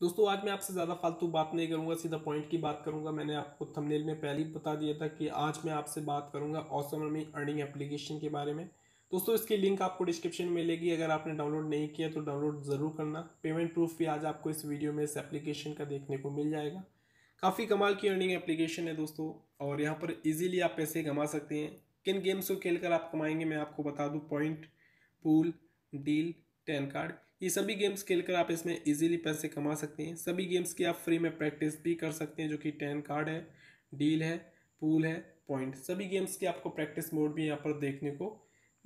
दोस्तों आज मैं आपसे ज़्यादा फालतू बात नहीं करूँगा सीधा पॉइंट की बात करूँगा मैंने आपको थंबनेल में पहले ही बता दिया था कि आज मैं आपसे बात करूँगा ऑसम अर्निंग अर्निंग एप्लीकेशन के बारे में दोस्तों इसकी लिंक आपको डिस्क्रिप्शन में मिलेगी अगर आपने डाउनलोड नहीं किया तो डाउनलोड ज़रूर करना पेमेंट प्रूफ भी आज आपको इस वीडियो में इस एप्लीकेशन का देखने को मिल जाएगा काफ़ी कमाल की अर्निंग एप्लीकेशन है दोस्तों और यहाँ पर ईजिली आप पैसे कमा सकते हैं किन गेम्स को खेल कर आप कमाएंगे मैं आपको बता दूँ point pool deal ten card ये सभी गेम्स खेलकर आप इसमें इजीली पैसे कमा सकते हैं सभी गेम्स की आप फ्री में प्रैक्टिस भी कर सकते हैं जो कि टेन कार्ड है डील है पूल है पॉइंट सभी गेम्स की आपको प्रैक्टिस मोड भी यहाँ पर देखने को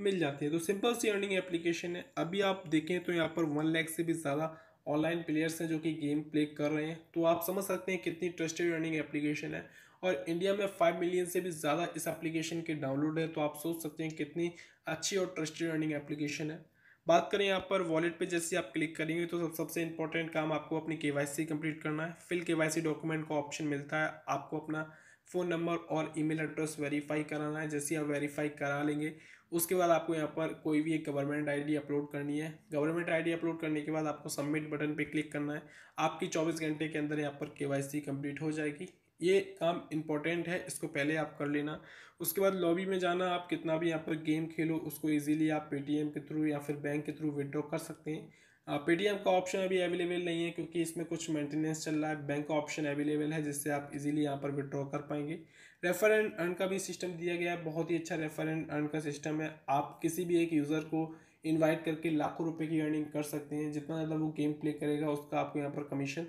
मिल जाती है तो सिंपल सी अर्निंग एप्लीकेशन है अभी आप देखें तो यहाँ पर वन लैख से भी ज़्यादा ऑनलाइन प्लेयर्स हैं जो कि गेम प्ले कर रहे हैं तो आप समझ सकते हैं कितनी ट्रस्टेड अर्निंग एप्लीकेशन है और इंडिया में फाइव मिलियन से भी ज़्यादा इस एप्लीकेशन के डाउनलोड है तो आप सोच सकते हैं कितनी अच्छी और ट्रस्टेड अर्निंग एप्लीकेशन है बात करें यहाँ पर वॉलेट पे जैसे आप क्लिक करेंगे तो सब सबसे इंपॉर्टेंट काम आपको अपनी केवाईसी कंप्लीट करना है फिल केवाईसी डॉक्यूमेंट का ऑप्शन मिलता है आपको अपना फ़ोन नंबर और ईमेल एड्रेस वेरीफाई कराना है जैसे आप वेरीफाई करा लेंगे उसके बाद आपको यहाँ पर कोई भी एक गवर्नमेंट आईडी अपलोड करनी है गवर्नमेंट आईडी अपलोड करने के बाद आपको सबमिट बटन पे क्लिक करना है आपकी 24 घंटे के अंदर यहाँ पर केवाईसी कंप्लीट हो जाएगी ये काम इम्पॉर्टेंट है इसको पहले आप कर लेना उसके बाद लॉबी में जाना आप कितना भी यहाँ पर गेम खेलो उसको इजीली आप पेटीएम के थ्रू या फिर बैंक के थ्रू विदड्रॉ कर सकते हैं पेटीएम का ऑप्शन अभी अवेलेबल नहीं है क्योंकि इसमें कुछ मेंटेनेंस चल रहा है बैंक का ऑप्शन अवेलेबल है जिससे आप इजीली यहाँ पर विड्रॉ कर पाएंगे रेफर एंड अर्न का भी सिस्टम दिया गया है बहुत ही अच्छा रेफर एंड अर्न का सिस्टम है आप किसी भी एक यूज़र को इन्वाइट करके लाखों रुपये की अर्निंग कर सकते हैं जितना ज़्यादा वो गेम प्ले करेगा उसका आपको यहाँ पर कमीशन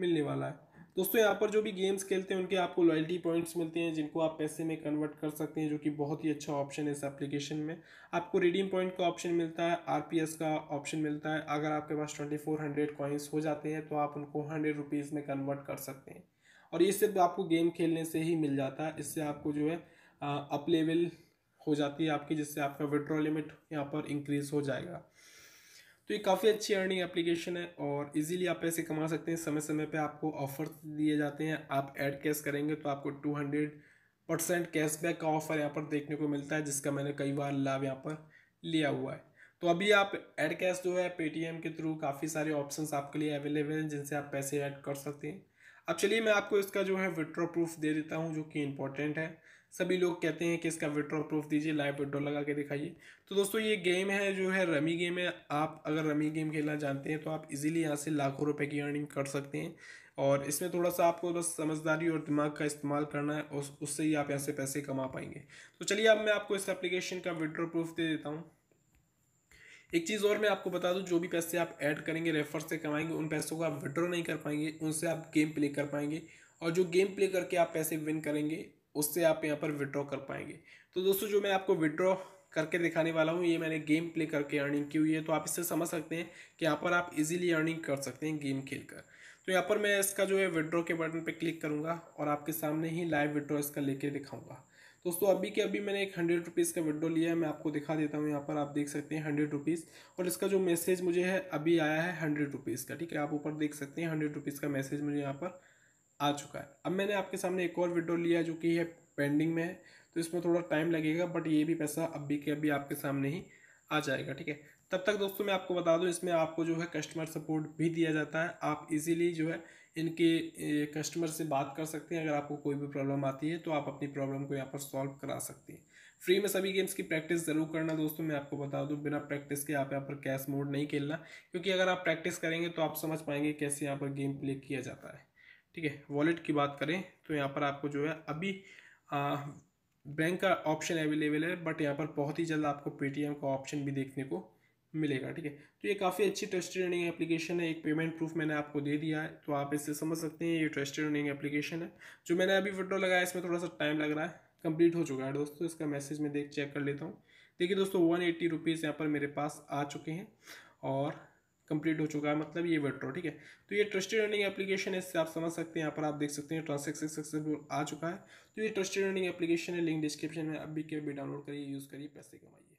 मिलने वाला है दोस्तों यहाँ पर जो भी गेम्स खेलते हैं उनके आपको लॉयल्टी पॉइंट्स मिलते हैं जिनको आप पैसे में कन्वर्ट कर सकते हैं जो कि बहुत ही अच्छा ऑप्शन है इस एप्लीकेशन में आपको रिडीम पॉइंट का ऑप्शन मिलता है आरपीएस का ऑप्शन मिलता है अगर आपके पास ट्वेंटी फोर हंड्रेड कॉइन्स हो जाते हैं तो आप उनको हंड्रेड रुपीज़ में कन्वर्ट कर सकते हैं और ये सिर्फ आपको गेम खेलने से ही मिल जाता है इससे आपको जो है अप लेवल हो जाती है आपकी जिससे आपका विड्रॉ लिमिट यहाँ पर इंक्रीज़ हो जाएगा तो ये काफ़ी अच्छी अर्निंग एप्लीकेशन है और इजीली आप पैसे कमा सकते हैं समय समय पे आपको ऑफर दिए जाते हैं आप ऐड कैश करेंगे तो आपको टू हंड्रेड परसेंट कैशबैक का ऑफर यहाँ पर देखने को मिलता है जिसका मैंने कई बार लाभ यहाँ पर लिया हुआ है तो अभी आप एड कैश जो है पेटीएम के थ्रू काफ़ी सारे ऑप्शन आपके लिए अवेलेबल हैं जिनसे आप पैसे ऐड कर सकते हैं अब चलिए मैं आपको इसका जो है विड्रॉ प्रूफ दे देता हूँ जो कि इम्पोर्टेंट है सभी लोग कहते हैं कि इसका विड्रॉ प्रूफ दीजिए लाइव विड्रॉ लगा के दिखाइए तो दोस्तों ये गेम है जो है रमी गेम है आप अगर रमी गेम खेलना जानते हैं तो आप इजीली यहाँ से लाखों रुपए की अर्निंग कर सकते हैं और इसमें थोड़ा सा आपको बस समझदारी और दिमाग का इस्तेमाल करना है और उससे ही आप यहाँ से पैसे कमा पाएंगे तो चलिए अब मैं आपको इस एप्लीकेशन का विड्रॉ प्रूफ दे देता हूँ एक चीज़ और मैं आपको बता दूं जो भी पैसे आप ऐड करेंगे रेफर से कमाएंगे उन पैसों को आप विड्रॉ नहीं कर पाएंगे उनसे आप गेम प्ले कर पाएंगे और जो गेम प्ले करके आप पैसे विन करेंगे उससे आप यहाँ पर विड्रॉ कर पाएंगे तो दोस्तों जो मैं आपको विड्रॉ करके दिखाने वाला हूँ ये मैंने गेम प्ले करके अर्निंग की हुई है तो आप इससे समझ सकते हैं कि यहाँ पर आप इजीली अर्निंग कर सकते हैं गेम खेल कर तो यहाँ पर मैं इसका जो है विड्रॉ के बटन पे क्लिक करूँगा और आपके सामने ही लाइव विड्रॉ इसका लेके दिखाऊँगा दोस्तों अभी के अभी मैंने एक हंड्रेड रुपीज़ का विड्रॉ लिया है मैं आपको दिखा देता हूँ यहाँ पर आप देख सकते हैं हंड्रेड रुपीज़ और इसका जो मैसेज मुझे है अभी आया है हंड्रेड रुपीज़ का ठीक है आप ऊपर देख सकते हैं हंड्रेड रुपीज़ का मैसेज मुझे यहाँ पर आ चुका है अब मैंने आपके सामने एक और विड्रो लिया जो कि है पेंडिंग में है तो इसमें थोड़ा टाइम लगेगा बट ये भी पैसा अभी के अभी आपके सामने ही आ जाएगा ठीक है तब तक दोस्तों मैं आपको बता दूं इसमें आपको जो है कस्टमर सपोर्ट भी दिया जाता है आप इजीली जो है इनके कस्टमर से बात कर सकते हैं अगर आपको कोई भी प्रॉब्लम आती है तो आप अपनी प्रॉब्लम को यहाँ पर सॉल्व करा सकते हैं फ्री में सभी गेम्स की प्रैक्टिस ज़रूर करना दोस्तों मैं आपको बता दूं बिना प्रैक्टिस के आप यहाँ पर कैश मोड नहीं खेलना क्योंकि अगर आप प्रैक्टिस करेंगे तो आप समझ पाएंगे कैसे यहाँ पर गेम प्ले किया जाता है ठीक है वॉलेट की बात करें तो यहाँ पर आपको जो है अभी बैंक का ऑप्शन अवेलेबल है बट यहाँ पर बहुत ही जल्द आपको पेटीएम का ऑप्शन भी देखने को मिलेगा ठीक है तो ये काफ़ी अच्छी ट्रस्टेड रनिंग एप्लीकेशन है एक पेमेंट प्रूफ मैंने आपको दे दिया है तो आप इससे समझ सकते हैं ये ट्रस्टेड रनिंग एप्लीकेशन है जो मैंने अभी विड्रॉ लगाया इसमें थोड़ा सा टाइम लग रहा है कंप्लीट हो चुका है दोस्तों इसका मैसेज मैं देख चेक कर लेता हूँ देखिए दोस्तों वन एट्टी रुपीज़ यहाँ पर मेरे पास आ चुके हैं और कंप्लीट हो चुका है मतलब ये विड्रॉ ठीक है तो ये ट्रस्टेड रनिंग एप्लीकेशन है इससे आप समझ सकते हैं यहाँ पर आप देख सकते हैं ट्रांसेक्शन सक्सेसफुल आ चुका है तो ये ट्रस्टेड रनिंग एप्लीकेशन है लिंक डिस्क्रिप्शन में अभी के भी डाउनलोड करिए यूज़ करिए पैसे कमाइए